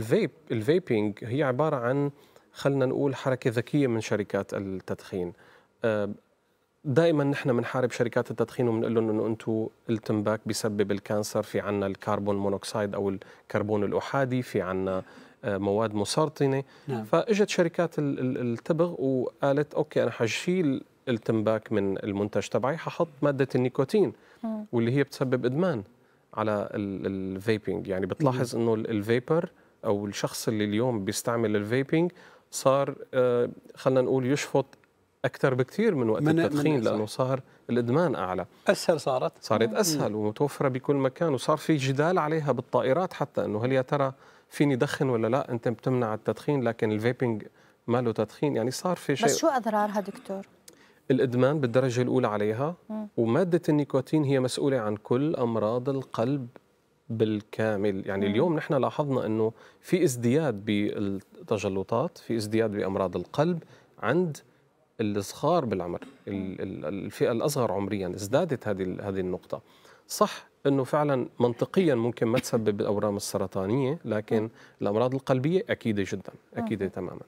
الفيب الفيبينج هي عبارة عن خلنا نقول حركة ذكية من شركات التدخين دائما نحن بنحارب شركات التدخين وبنقول لهم انه انتم التمباك بيسبب الكانسر في عنا الكربون مونوكسيد او الكربون الاحادي في عنا أه، مواد مسرطنه نعم. فاجت شركات التبغ وقالت اوكي انا حشيل التمباك من المنتج تبعي ححط ماده النيكوتين واللي هي بتسبب ادمان على الفيبينج يعني بتلاحظ انه الفيبر او الشخص اللي اليوم بيستعمل الفيبنج صار آه، خلينا نقول يشفط اكثر بكثير من وقت من التدخين من لانه صار الادمان اعلى اسهل صارت صارت اسهل مم. ومتوفره بكل مكان وصار في جدال عليها بالطائرات حتى انه هل يا ترى فيني دخن ولا لا انت بتمنع التدخين لكن الفيبنج ما له تدخين يعني صار في شيء بس شو اضرارها دكتور الادمان بالدرجه الاولى عليها مم. وماده النيكوتين هي مسؤوله عن كل امراض القلب بالكامل يعني مم. نعم. اليوم نحن لاحظنا انه في ازدياد بالتجلطات في ازدياد بامراض القلب عند الصغار بالعمر الفئه الاصغر عمريا ازدادت هذه هذه النقطه صح انه فعلا منطقيا ممكن ما تسبب الاورام السرطانيه لكن نعم. الامراض القلبيه اكيده جدا نعم. اكيده تماما